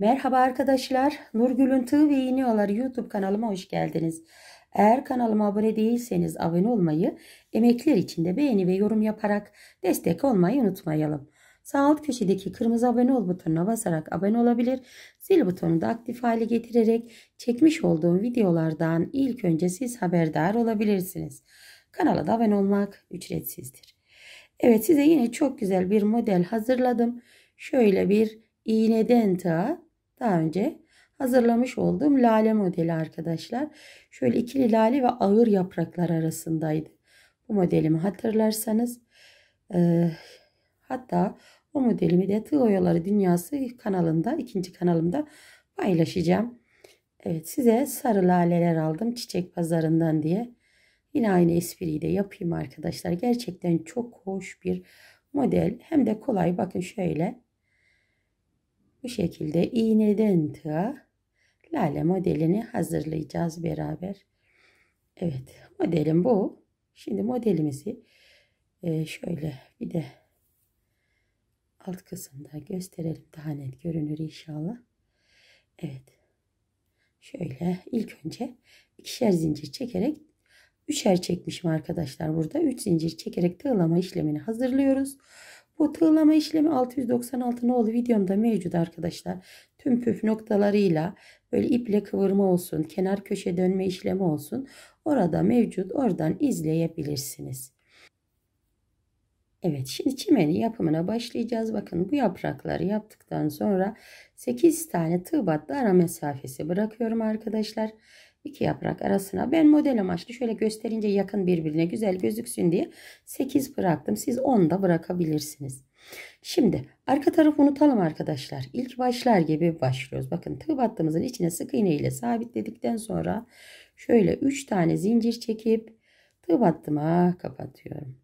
Merhaba arkadaşlar. Nurgül'ün Tığ ve İğne Yolları YouTube kanalıma hoş geldiniz. Eğer kanalıma abone değilseniz abone olmayı, emekler için de beğeni ve yorum yaparak destek olmayı unutmayalım. Sağ alt köşedeki kırmızı abone ol butonuna basarak abone olabilir, zil butonunu da aktif hale getirerek çekmiş olduğum videolardan ilk önce siz haberdar olabilirsiniz. Kanala da abone olmak ücretsizdir. Evet size yine çok güzel bir model hazırladım. Şöyle bir iğneden tığa daha önce hazırlamış olduğum lale modeli arkadaşlar. Şöyle ikili lale ve ağır yapraklar arasındaydı. Bu modelimi hatırlarsanız e, hatta o modelimi de Tığ Oyaları Dünyası kanalında ikinci kanalımda paylaşacağım. Evet size sarı laleler aldım çiçek pazarından diye. Yine aynı espriyi de yapayım arkadaşlar. Gerçekten çok hoş bir model. Hem de kolay. Bakın şöyle bu şekilde iğneden tığa lale modelini hazırlayacağız beraber. Evet modelim bu. Şimdi modelimizi e, şöyle bir de alt kısımda gösterelim. Daha net görünür inşallah. Evet. Şöyle ilk önce ikişer zincir çekerek üçer çekmişim arkadaşlar burada. Üç zincir çekerek tığlama işlemini hazırlıyoruz. Bu tığlama işlemi 696 nolu videomda mevcut arkadaşlar. Tüm püf noktalarıyla böyle iple kıvırma olsun, kenar köşe dönme işlemi olsun. Orada mevcut. Oradan izleyebilirsiniz. Evet şimdi çimeni yapımına başlayacağız. Bakın bu yaprakları yaptıktan sonra 8 tane tığ battı ara mesafesi bırakıyorum arkadaşlar iki yaprak arasına ben model amaçlı şöyle gösterince yakın birbirine güzel gözüksün diye 8 bıraktım. Siz 10 da bırakabilirsiniz. Şimdi arka tarafı unutalım arkadaşlar. İlk başlar gibi başlıyoruz. Bakın tığ battığımızın içine sık iğne ile sabitledikten sonra şöyle 3 tane zincir çekip tığ battıma kapatıyorum.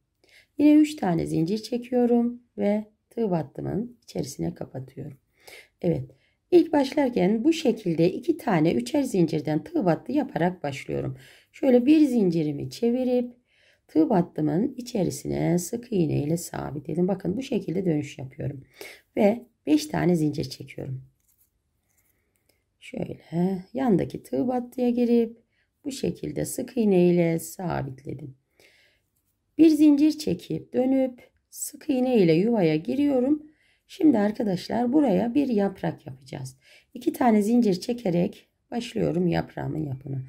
Yine 3 tane zincir çekiyorum ve tığ battımın içerisine kapatıyorum. Evet. İlk başlarken bu şekilde iki tane üçer zincirden tığ battı yaparak başlıyorum. Şöyle bir zincirimi çevirip tığ battımın içerisine sık iğne ile sabitledim. Bakın bu şekilde dönüş yapıyorum. Ve 5 tane zincir çekiyorum. Şöyle yandaki tığ battıya girip bu şekilde sık iğne ile sabitledim. Bir zincir çekip dönüp sık iğne ile yuvaya giriyorum Şimdi arkadaşlar buraya bir yaprak yapacağız. İki tane zincir çekerek başlıyorum yaprağımın yapına.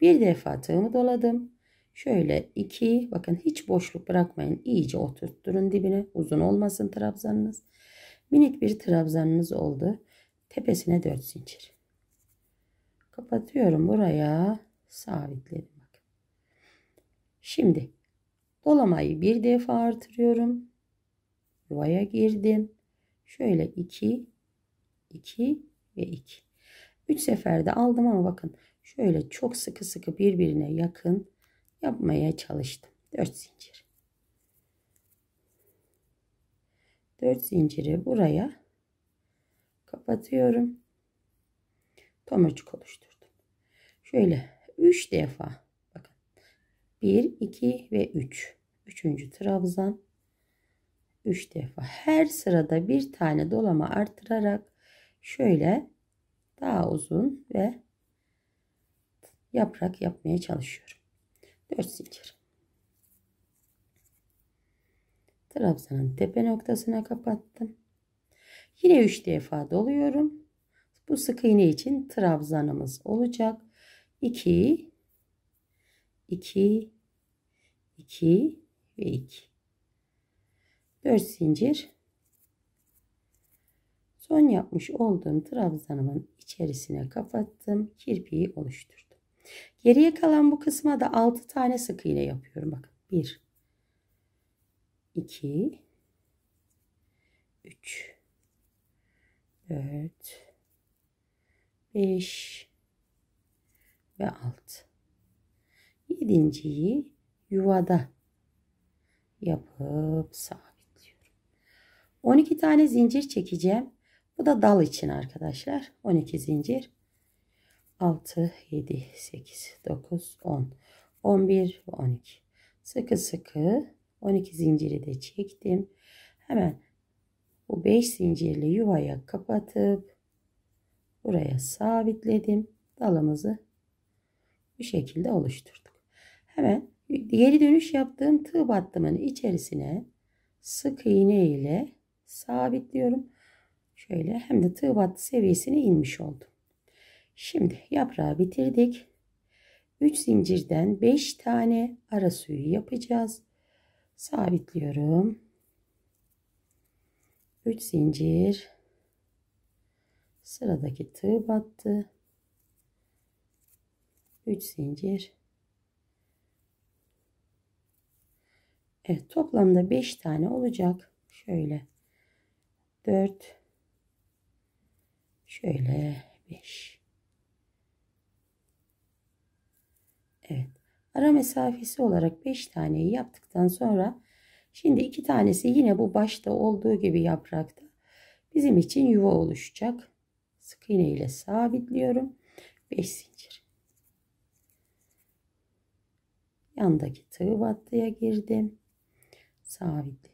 Bir defa tığımı doladım. Şöyle iki bakın hiç boşluk bırakmayın. İyice oturtturun dibine. Uzun olmasın trabzanınız. Minik bir trabzanınız oldu. Tepesine dört zincir. Kapatıyorum buraya. Sabitledim. Şimdi dolamayı bir defa artırıyorum. Yuvaya girdim. Şöyle 2, 2 ve 2. 3 seferde aldım ama bakın şöyle çok sıkı sıkı birbirine yakın yapmaya çalıştım. 4 zincir. 4 zinciri buraya kapatıyorum. Tomurcuk oluşturdum. Şöyle 3 defa bakın. 1, 2 ve 3. Üç. Üçüncü trabzan. 3 defa. Her sırada bir tane dolama artırarak şöyle daha uzun ve yaprak yapmaya çalışıyorum. 4 zincir. Trabzanın tepe noktasına kapattım. Yine 3 defa doluyorum. Bu sık iğne için trabzanımız olacak. 2 2 2 ve 2 4 zincir son yapmış olduğum trabzanımın içerisine kapattım kirpiği oluşturdum geriye kalan bu kısma da 6 tane sık iğne yapıyorum bakın 1 2 3 4 5 ve 6 yedinciyi yuvada yapıp sağ 12 tane zincir çekeceğim. Bu da dal için arkadaşlar. 12 zincir. 6, 7, 8, 9, 10, 11 ve 12. Sıkı sıkı 12 zinciri de çektim. Hemen bu 5 zincirli yuvaya kapatıp buraya sabitledim. Dalımızı bu şekilde oluşturduk. Hemen geri dönüş yaptığım tığ battımın içerisine sık iğne ile sabitliyorum. Şöyle hem de tığ battı seviyesine inmiş oldum. Şimdi yaprağı bitirdik. 3 zincirden 5 tane ara suyu yapacağız. Sabitliyorum. 3 zincir. Sıradaki tığ battı. 3 zincir. Evet toplamda 5 tane olacak. Şöyle 4 şöyle 5 Evet ara mesafesi olarak 5 tane yaptıktan sonra şimdi 2 tanesi yine bu başta olduğu gibi yaprakta bizim için yuva oluşacak sık iğne ile sabitliyorum 5 zincir yandaki tığ battıya girdim sabitliyorum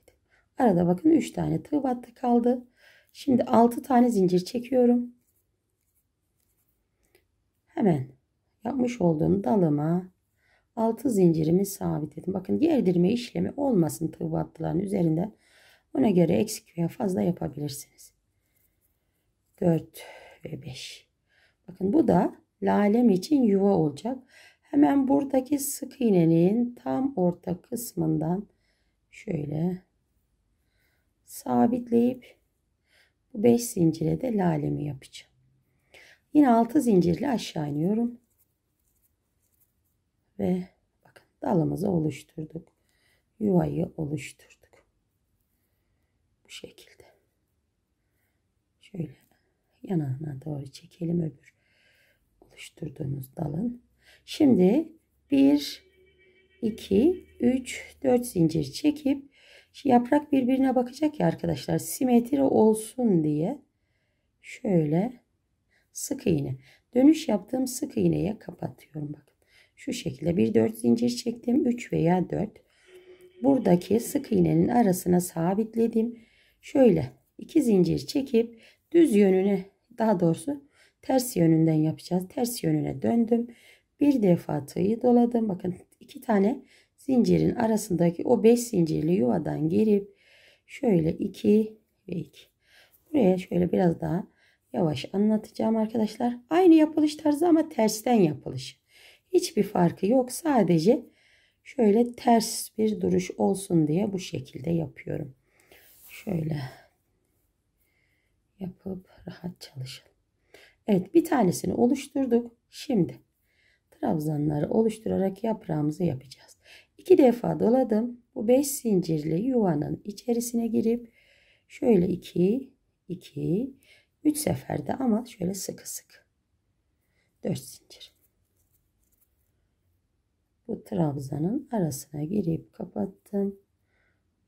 Arada bakın 3 tane tığ battı kaldı. Şimdi 6 tane zincir çekiyorum. Hemen yapmış olduğum dalıma 6 zincirimi sabitledim. Bakın gerdirme işlemi olmasın tığ battıların üzerinde. Ona göre eksik veya fazla yapabilirsiniz. 4 ve 5. Bakın bu da lalem için yuva olacak. Hemen buradaki sık iğnenin tam orta kısmından şöyle sabitleyip bu 5 zincire de lalemi yapacağım. Yine 6 zincirle aşağı iniyorum. Ve bakın dalımızı oluşturduk. Yuvayı oluşturduk. Bu şekilde. Şöyle yanağına doğru çekelim öbür oluşturduğumuz dalın. Şimdi 1 2 3 4 zincir çekip yaprak birbirine bakacak ya arkadaşlar simetri olsun diye şöyle sık iğne dönüş yaptığım sık iğneye kapatıyorum bakın şu şekilde bir dört zincir çektim 3 veya 4 buradaki sık iğnenin arasına sabitledim şöyle iki zincir çekip düz yönüne daha doğrusu ters yönünden yapacağız ters yönüne döndüm bir defa tığı doladım bakın iki tane zincirin arasındaki o 5 zincirli yuvadan girip şöyle 2 ve 2. Buraya şöyle biraz daha yavaş anlatacağım arkadaşlar. Aynı yapılış tarzı ama tersten yapılış. Hiçbir farkı yok. Sadece şöyle ters bir duruş olsun diye bu şekilde yapıyorum. Şöyle yapıp rahat çalışalım. Evet bir tanesini oluşturduk. Şimdi trabzanları oluşturarak yaprağımızı yapacağız. İki defa doladım. Bu 5 zincirli yuvanın içerisine girip şöyle 2, 2, 3 seferde ama şöyle sıkı sıkı. 4 zincir. Bu trabzanın arasına girip kapattım.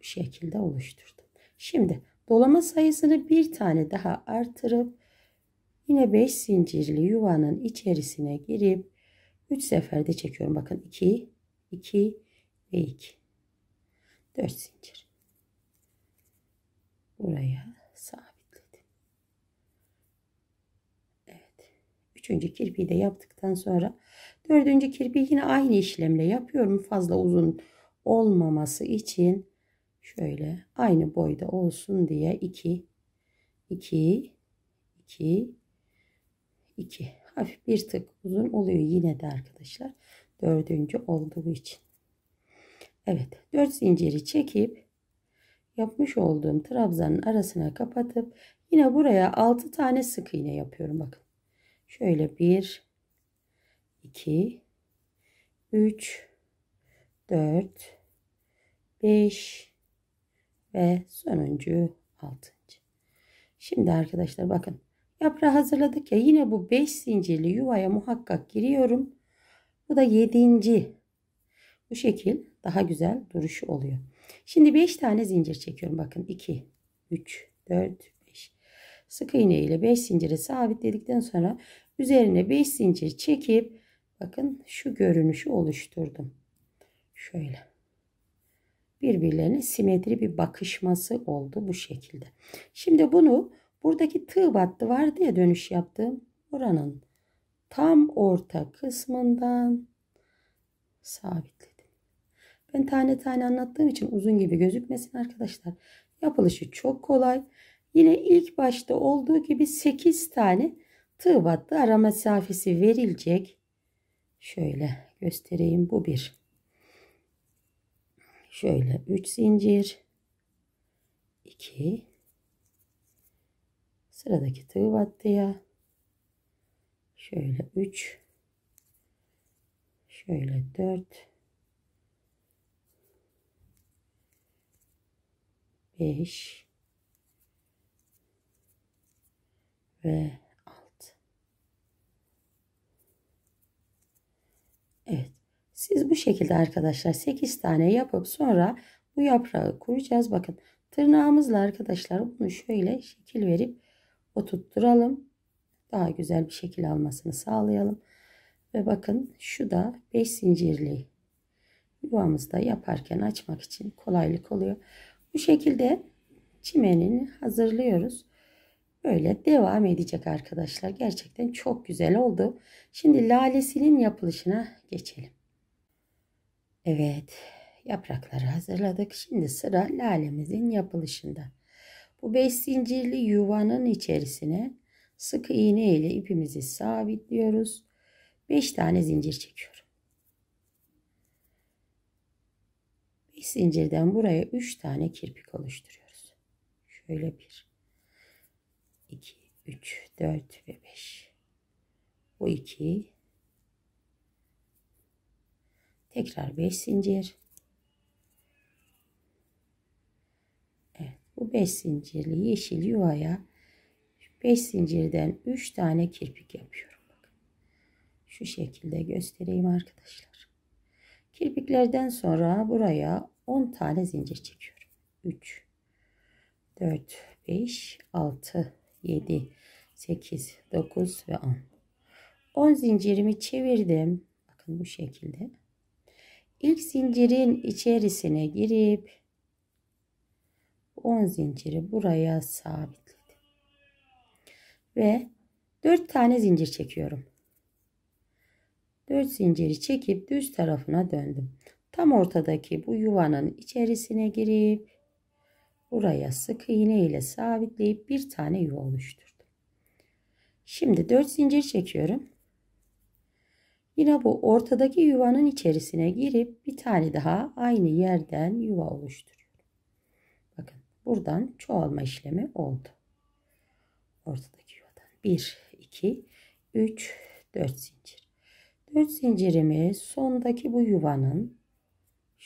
Bu şekilde oluşturdum. Şimdi dolama sayısını bir tane daha artırıp yine 5 zincirli yuvanın içerisine girip 3 seferde çekiyorum. Bakın 2, 2, ve 2 4 zincir buraya sabitledim Evet üçüncü kirpiği de yaptıktan sonra dördüncü kirpiği yine aynı işlemle yapıyorum fazla uzun olmaması için şöyle aynı boyda olsun diye 2 2 2 2 hafif bir tık uzun oluyor yine de arkadaşlar dördüncü olduğu için Evet 4 zinciri çekip yapmış olduğum trabzanın arasına kapatıp yine buraya 6 tane sık iğne yapıyorum bakın. Şöyle 1 2 3 4 5 ve sonuncu 6. Şimdi arkadaşlar bakın yaprağı hazırladık ya yine bu 5 zincirli yuvaya muhakkak giriyorum. Bu da 7. Bu şekil daha güzel duruşu oluyor. Şimdi 5 tane zincir çekiyorum. Bakın 2, 3, 4, 5. Sık iğne ile 5 zincire sabitledikten sonra üzerine 5 zincir çekip bakın şu görünüşü oluşturdum. Şöyle. Birbirlerine simetri bir bakışması oldu bu şekilde. Şimdi bunu buradaki tığ battı vardı ya dönüş yaptım. oranın tam orta kısmından sabitledim ben tane tane anlattığım için uzun gibi gözükmesin arkadaşlar. Yapılışı çok kolay. Yine ilk başta olduğu gibi 8 tane tığ battı ara mesafesi verilecek. Şöyle göstereyim bu bir. Şöyle 3 zincir. 2 Sıradaki tığ battıya şöyle 3 şöyle 4 5 ve 6. Evet. Siz bu şekilde arkadaşlar 8 tane yapıp sonra bu yaprağı kuracağız. Bakın tırnağımızla arkadaşlar bunu şöyle şekil verip oturtturalım. Daha güzel bir şekil almasını sağlayalım. Ve bakın şu da 5 zincirli yuvamızda yaparken açmak için kolaylık oluyor. Bu şekilde çimenini hazırlıyoruz. Böyle devam edecek arkadaşlar. Gerçekten çok güzel oldu. Şimdi lalesinin yapılışına geçelim. Evet yaprakları hazırladık. Şimdi sıra lalemizin yapılışında. Bu 5 zincirli yuvanın içerisine sık iğne ile ipimizi sabitliyoruz. 5 tane zincir çekiyoruz. Bir zincirden buraya 3 tane kirpik oluşturuyoruz. Şöyle 1, 2, 3, 4 ve 5. Bu 2. Tekrar 5 zincir. Evet, bu 5 zincirli yeşil yuvaya 5 zincirden 3 tane kirpik yapıyorum. Bakın. Şu şekilde göstereyim arkadaşlar. Kirpiklerden sonra buraya 10 tane zincir çekiyorum. 3 4 5 6 7 8 9 ve 10. 10 zincirimi çevirdim. Bakın bu şekilde. İlk zincirin içerisine girip 10 zinciri buraya sabitledim. Ve 4 tane zincir çekiyorum. 4 zinciri çekip düz tarafına döndüm. Tam ortadaki bu yuvanın içerisine girip buraya sık iğne ile sabitleyip bir tane yuva oluşturdum. Şimdi 4 zincir çekiyorum. Yine bu ortadaki yuvanın içerisine girip bir tane daha aynı yerden yuva oluşturuyorum. Bakın buradan çoğalma işlemi oldu. Ortadaki yuvadan 1, 2, 3, 4 zincir. 4 zincirimi sondaki bu yuvanın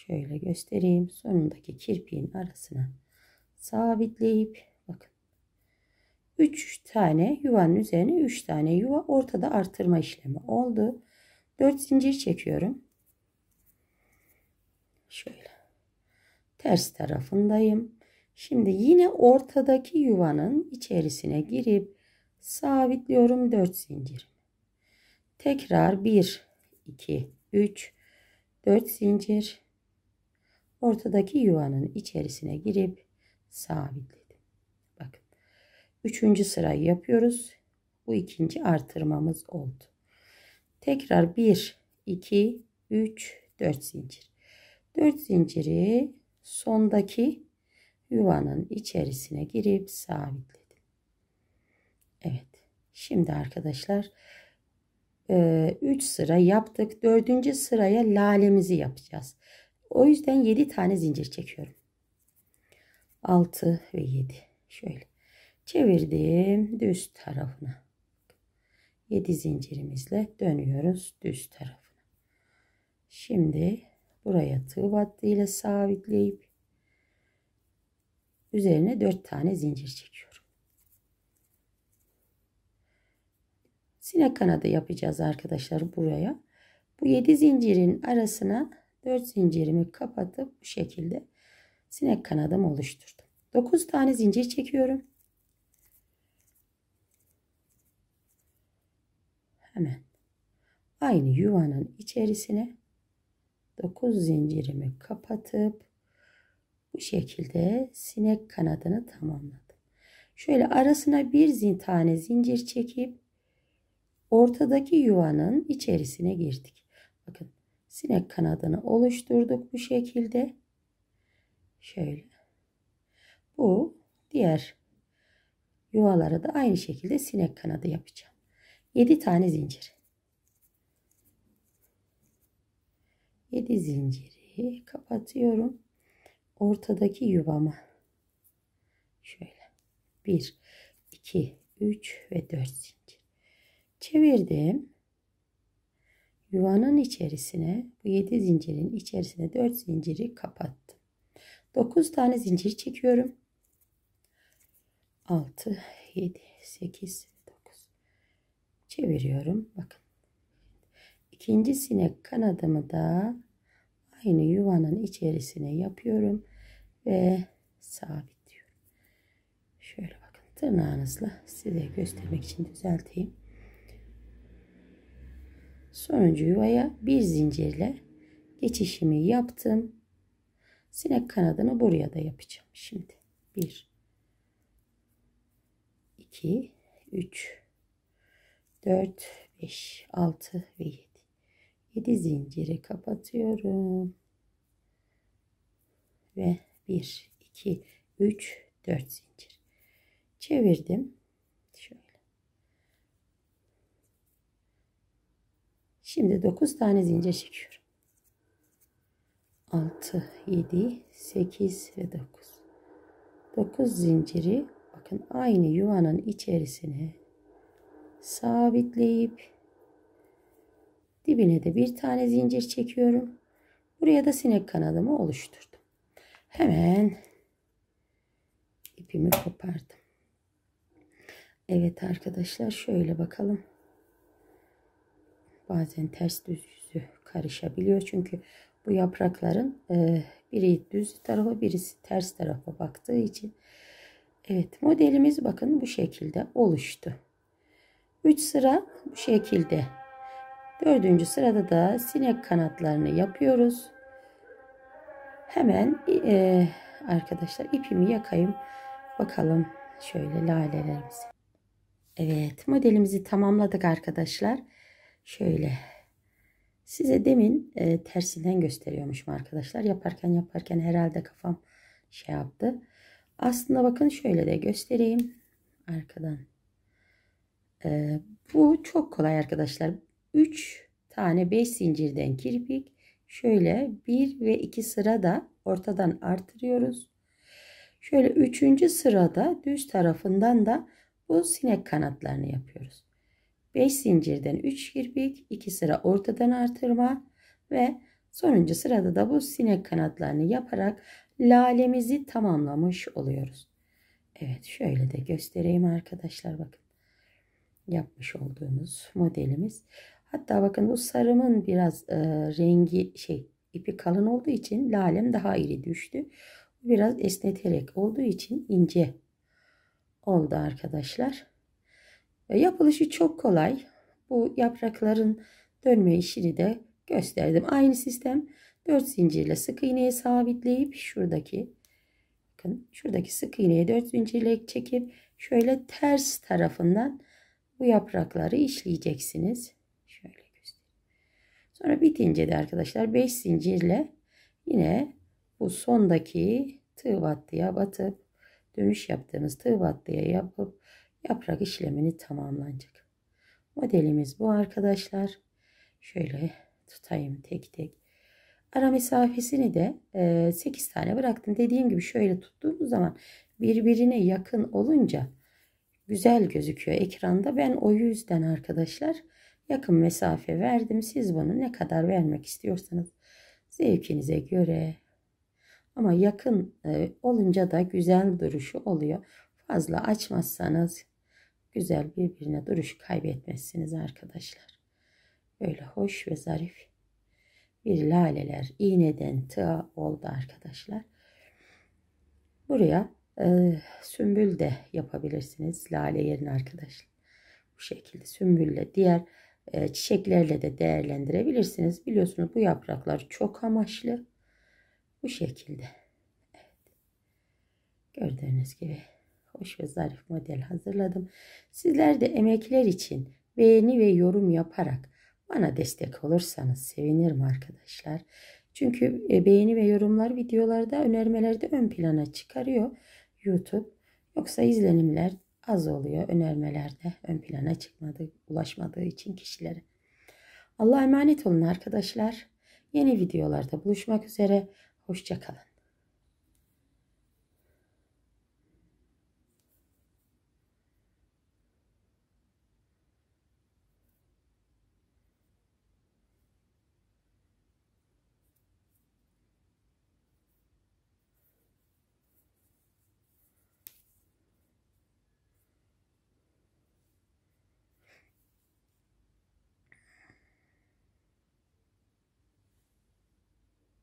şöyle göstereyim. Sonundaki kirpiğin arasına sabitleyip bakın. 3 tane yuvanın üzerine 3 tane yuva ortada artırma işlemi oldu. 4 zincir çekiyorum. Şöyle. Ters tarafındayım. Şimdi yine ortadaki yuvanın içerisine girip sabitliyorum 4 zincir. Tekrar 1 2 3 4 zincir ortadaki yuvanın içerisine girip sabitledim. Bakın. Üçüncü sırayı yapıyoruz. Bu ikinci artırmamız oldu. Tekrar 1, 2, 3, 4 zincir. 4 zinciri sondaki yuvanın içerisine girip sabitledim. Evet. Şimdi arkadaşlar 3 e, sıra yaptık. 4. sıraya lalemizi yapacağız. O yüzden 7 tane zincir çekiyorum. 6 ve 7. Şöyle. Çevirdim düz tarafına. 7 zincirimizle dönüyoruz düz tarafına. Şimdi buraya tığ battığıyla sabitleyip üzerine 4 tane zincir çekiyorum. Sinek kanadı yapacağız arkadaşlar buraya. Bu 7 zincirin arasına 4 zincirimi kapatıp bu şekilde sinek kanadım oluşturdum. 9 tane zincir çekiyorum. Hemen aynı yuvanın içerisine 9 zincirimi kapatıp bu şekilde sinek kanadını tamamladım. Şöyle arasına bir zin tane zincir çekip ortadaki yuvanın içerisine girdik. Bakın sinek kanadını oluşturduk bu şekilde. Şöyle. Bu diğer yuvalara da aynı şekilde sinek kanadı yapacağım. 7 tane zincir. 7 zinciri kapatıyorum. Ortadaki yuvama şöyle 1 2 3 ve 4 zincir çevirdim yuvanın içerisine bu 7 zincirin içerisine 4 zinciri kapattım. 9 tane zincir çekiyorum. 6 7 8 9 çeviriyorum. Bakın. İkinci sinek kanadımı da aynı yuvanın içerisine yapıyorum ve sabitliyorum. Şöyle bakın tırnağınızla size göstermek için düzelteyim. Sonuncu yuvaya bir zincirle geçişimi yaptım. Sinek kanadını buraya da yapacağım şimdi. 1 2 3 4 5 6 ve 7. 7 zinciri kapatıyorum. Ve 1 2 3 4 zincir. Çevirdim. Şimdi 9 tane zincir çekiyorum. 6, 7, 8 ve 9. 9 zinciri bakın aynı yuvanın içerisine sabitleyip dibine de bir tane zincir çekiyorum. Buraya da sinek kanadımı oluşturdum. Hemen ipimi kopardım. Evet arkadaşlar şöyle bakalım bazen ters düz yüzü karışabiliyor. Çünkü bu yaprakların e, biri düz tarafa birisi ters tarafa baktığı için. Evet modelimiz bakın bu şekilde oluştu. 3 sıra bu şekilde. 4. sırada da sinek kanatlarını yapıyoruz. Hemen e, arkadaşlar ipimi yakayım. Bakalım şöyle lalelerimizi. Evet modelimizi tamamladık arkadaşlar. Şöyle. Size demin e, tersinden gösteriyormuşum arkadaşlar. Yaparken yaparken herhalde kafam şey yaptı. Aslında bakın şöyle de göstereyim. Arkadan. E, bu çok kolay arkadaşlar. 3 tane 5 zincirden kirpik. Şöyle 1 ve 2 sırada ortadan artırıyoruz. Şöyle 3. sırada düz tarafından da bu sinek kanatlarını yapıyoruz. 5 zincirden 3 kirpik 2 sıra ortadan artırma ve sonuncu sırada da bu sinek kanatlarını yaparak lalemizi tamamlamış oluyoruz. Evet şöyle de göstereyim arkadaşlar bakın yapmış olduğumuz modelimiz. Hatta bakın bu sarımın biraz e, rengi şey ipi kalın olduğu için lalem daha iri düştü. Biraz esneterek olduğu için ince oldu arkadaşlar. E, yapılışı çok kolay. Bu yaprakların dönme işini de gösterdim. Aynı sistem 4 zincirle sık iğneye sabitleyip şuradaki bakın şuradaki sık iğneye 4 zincirle çekip şöyle ters tarafından bu yaprakları işleyeceksiniz. Şöyle göstereyim. Sonra bitince de arkadaşlar 5 zincirle yine bu sondaki tığ battıya batıp dönüş yaptığımız tığ battıya yapıp yaprak işlemini tamamlanacak. Modelimiz bu arkadaşlar. Şöyle tutayım tek tek. Ara mesafesini de 8 e, tane bıraktım. Dediğim gibi şöyle tuttuğumuz zaman birbirine yakın olunca güzel gözüküyor ekranda. Ben o yüzden arkadaşlar yakın mesafe verdim. Siz bunu ne kadar vermek istiyorsanız zevkinize göre ama yakın e, olunca da güzel duruşu oluyor. Fazla açmazsanız güzel birbirine duruş kaybetmezsiniz arkadaşlar. Böyle hoş ve zarif bir laleler iğneden tığa oldu arkadaşlar. Buraya e, sümbül de yapabilirsiniz lale yerine arkadaşlar. Bu şekilde sümbülle diğer e, çiçeklerle de değerlendirebilirsiniz. Biliyorsunuz bu yapraklar çok amaçlı. Bu şekilde. Evet. Gördüğünüz gibi hoş ve zarif model hazırladım. Sizler de emekler için beğeni ve yorum yaparak bana destek olursanız sevinirim arkadaşlar. Çünkü e, beğeni ve yorumlar videolarda önermelerde ön plana çıkarıyor YouTube. Yoksa izlenimler az oluyor önermelerde ön plana çıkmadığı, ulaşmadığı için kişilere. Allah'a emanet olun arkadaşlar. Yeni videolarda buluşmak üzere. Hoşçakalın.